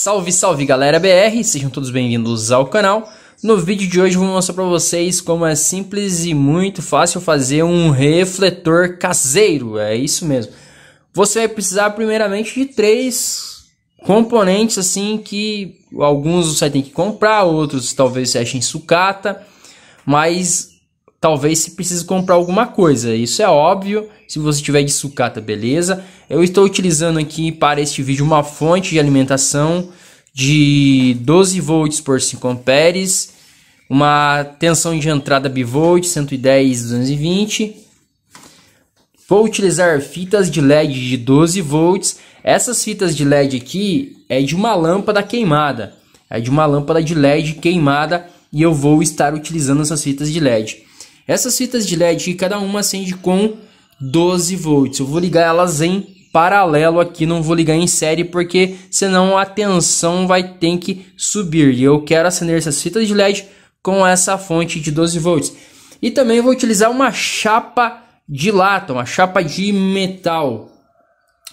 Salve, salve galera BR, sejam todos bem-vindos ao canal. No vídeo de hoje eu vou mostrar para vocês como é simples e muito fácil fazer um refletor caseiro, é isso mesmo. Você vai precisar primeiramente de três componentes assim que alguns você tem que comprar, outros talvez você ache em sucata, mas talvez se precise comprar alguma coisa. Isso é óbvio. Se você tiver de sucata, beleza. Eu estou utilizando aqui para este vídeo uma fonte de alimentação de 12 volts por 5 amperes, uma tensão de entrada bivolt 110 220. Vou utilizar fitas de LED de 12 volts. Essas fitas de LED aqui é de uma lâmpada queimada. É de uma lâmpada de LED queimada e eu vou estar utilizando essas fitas de LED. Essas fitas de LED que cada uma acende com 12 volts. Eu vou ligar elas em paralelo aqui, não vou ligar em série porque senão a tensão vai ter que subir. E eu quero acender essas fitas de LED com essa fonte de 12 volts. E também vou utilizar uma chapa de lata, uma chapa de metal.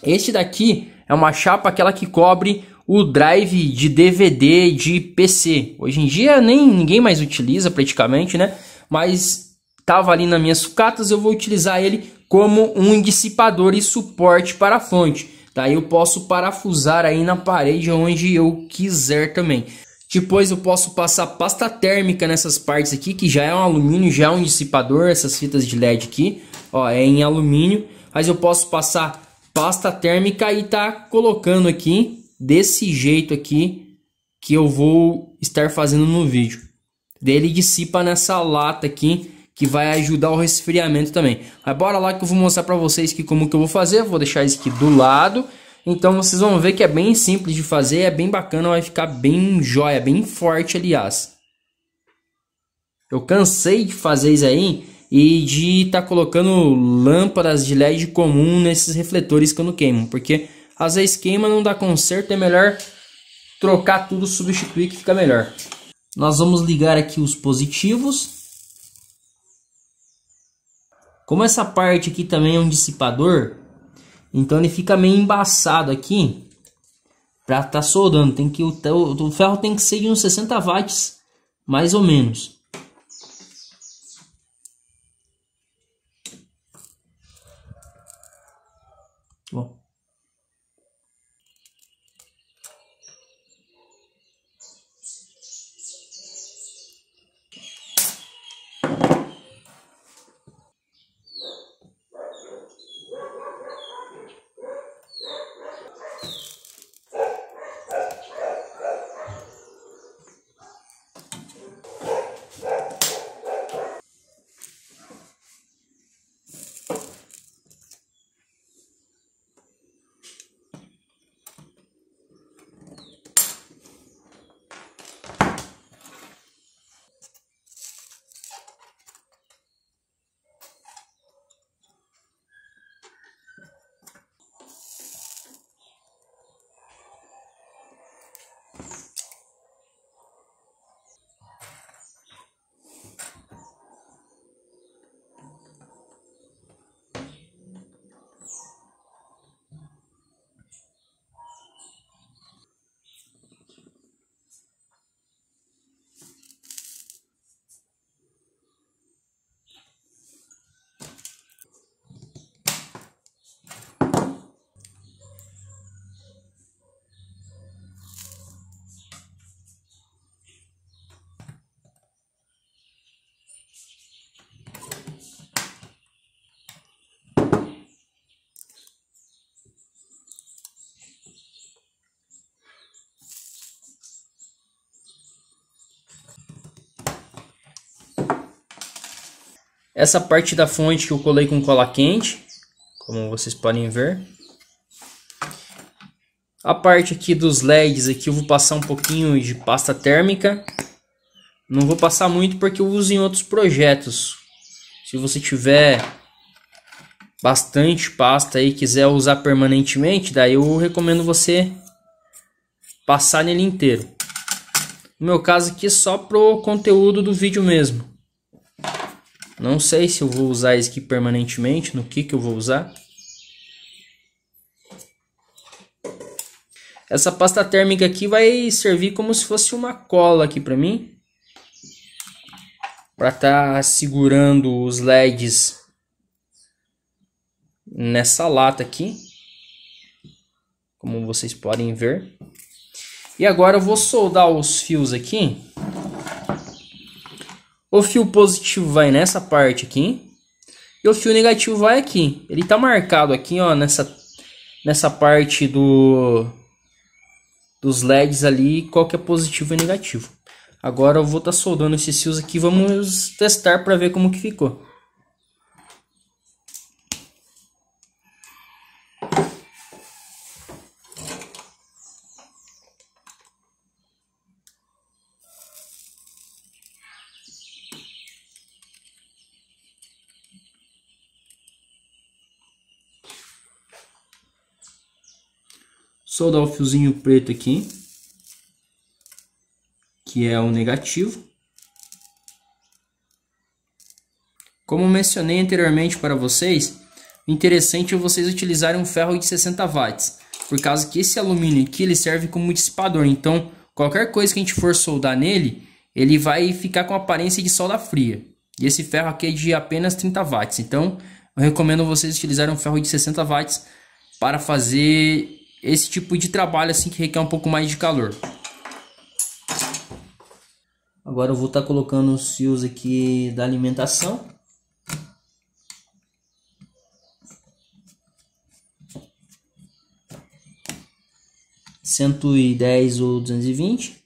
Este daqui é uma chapa aquela que cobre o drive de DVD de PC. Hoje em dia nem ninguém mais utiliza praticamente, né? Mas estava ali nas minhas sucatas, eu vou utilizar ele como um dissipador e suporte para a fonte. Daí tá? eu posso parafusar aí na parede onde eu quiser também. Depois eu posso passar pasta térmica nessas partes aqui, que já é um alumínio, já é um dissipador, essas fitas de LED aqui, ó, é em alumínio. Mas eu posso passar pasta térmica e tá colocando aqui, desse jeito aqui, que eu vou estar fazendo no vídeo. Daí ele dissipa nessa lata aqui, que vai ajudar o resfriamento também. Mas bora lá que eu vou mostrar para vocês que como que eu vou fazer. Vou deixar isso aqui do lado. Então vocês vão ver que é bem simples de fazer, é bem bacana, vai ficar bem jóia, bem forte, aliás. Eu cansei de fazer isso aí e de estar tá colocando lâmpadas de LED comum nesses refletores quando queimam, porque às vezes queima, não dá conserto, é melhor trocar tudo, substituir que fica melhor. Nós vamos ligar aqui os positivos como essa parte aqui também é um dissipador, então ele fica meio embaçado aqui para estar tá soldando. Tem que, o, o, ferro tem que ser de uns 60 watts, mais ou menos. Bom. Essa parte da fonte que eu colei com cola quente, como vocês podem ver. A parte aqui dos LEDs aqui eu vou passar um pouquinho de pasta térmica. Não vou passar muito porque eu uso em outros projetos. Se você tiver bastante pasta e quiser usar permanentemente, daí eu recomendo você passar nele inteiro. No meu caso aqui é só pro conteúdo do vídeo mesmo. Não sei se eu vou usar isso aqui permanentemente, no que, que eu vou usar. Essa pasta térmica aqui vai servir como se fosse uma cola aqui para mim. Para estar tá segurando os LEDs nessa lata aqui. Como vocês podem ver. E agora eu vou soldar os fios aqui. O fio positivo vai nessa parte aqui. E o fio negativo vai aqui. Ele tá marcado aqui, ó, nessa, nessa parte do dos LEDs ali, qual que é positivo e negativo. Agora eu vou estar tá soldando esses fios aqui, vamos testar para ver como que ficou. soldar o fiozinho preto aqui, que é o negativo. Como mencionei anteriormente para vocês, interessante é vocês utilizarem um ferro de 60 watts, por causa que esse alumínio aqui ele serve como dissipador, então qualquer coisa que a gente for soldar nele, ele vai ficar com aparência de solda fria. E esse ferro aqui é de apenas 30 watts, então eu recomendo vocês utilizarem um ferro de 60 watts para fazer esse tipo de trabalho assim que requer um pouco mais de calor. Agora eu vou estar tá colocando os fios aqui da alimentação. cento e dez ou duzentos e vinte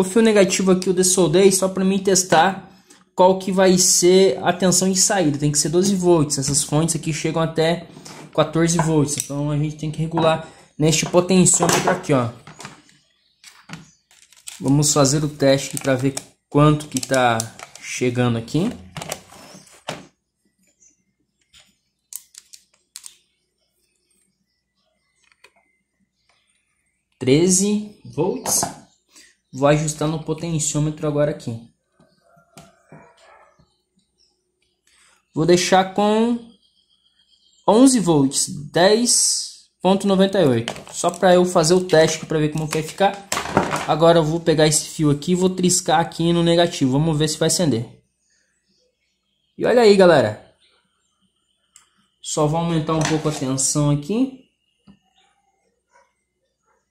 o fio negativo aqui, o desoldei só para mim testar qual que vai ser a tensão de saída. Tem que ser 12 volts. Essas fontes aqui chegam até 14 volts. Então a gente tem que regular neste potenciômetro aqui, ó. Vamos fazer o teste para ver quanto que tá chegando aqui. Treze volts. Vou ajustar no potenciômetro agora aqui. Vou deixar com 11 volts, 10.98. Só para eu fazer o teste para ver como vai ficar. Agora eu vou pegar esse fio aqui e vou triscar aqui no negativo. Vamos ver se vai acender. E olha aí, galera. Só vou aumentar um pouco a tensão aqui.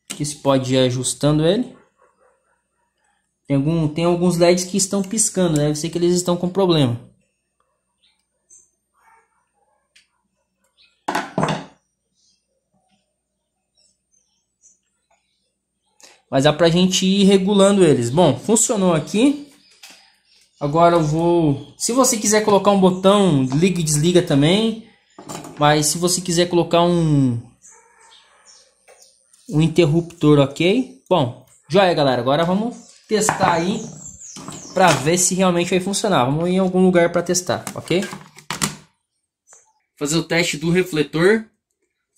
Que se pode ir ajustando ele. Tem, algum, tem alguns LEDs que estão piscando, deve né? ser que eles estão com problema. Mas dá pra gente ir regulando eles. Bom, funcionou aqui. Agora eu vou... Se você quiser colocar um botão, liga e desliga também. Mas se você quiser colocar um... Um interruptor, ok? Bom, joia galera. Agora vamos testar aí para ver se realmente vai funcionar. Vamos em algum lugar para testar, ok? Fazer o teste do refletor.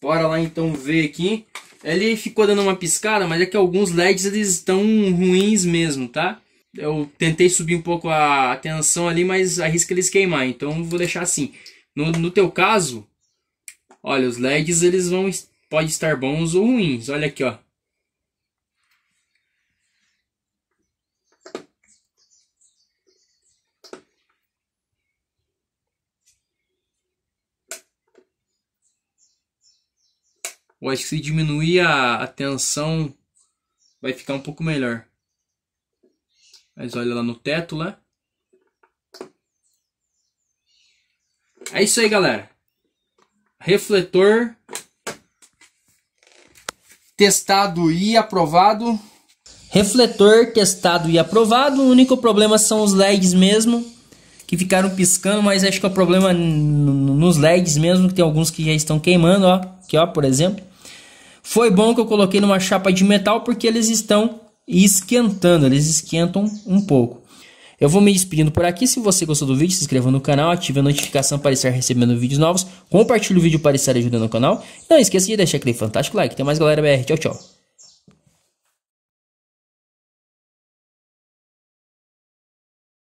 Bora lá então ver aqui. Ele ficou dando uma piscada, mas é que alguns LEDs eles estão ruins mesmo, tá? Eu tentei subir um pouco a tensão ali, mas arrisca eles queimar, então vou deixar assim. No, no teu caso, olha, os LEDs eles vão pode estar bons ou ruins. Olha aqui, ó. Eu acho que se diminuir a, a tensão, vai ficar um pouco melhor. Mas olha lá no teto lá. É isso aí, galera. Refletor testado e aprovado. Refletor testado e aprovado. O único problema são os LEDs mesmo, que ficaram piscando, mas acho que é o problema nos LEDs mesmo, que tem alguns que já estão queimando, ó. Aqui, ó, por exemplo. Foi bom que eu coloquei numa chapa de metal porque eles estão esquentando, eles esquentam um pouco. Eu vou me despedindo por aqui. Se você gostou do vídeo, se inscreva no canal, ative a notificação para estar recebendo vídeos novos, compartilhe o vídeo para estar ajudando o canal. Não esqueça de deixar aquele fantástico like. Tem mais galera BR. Tchau, tchau.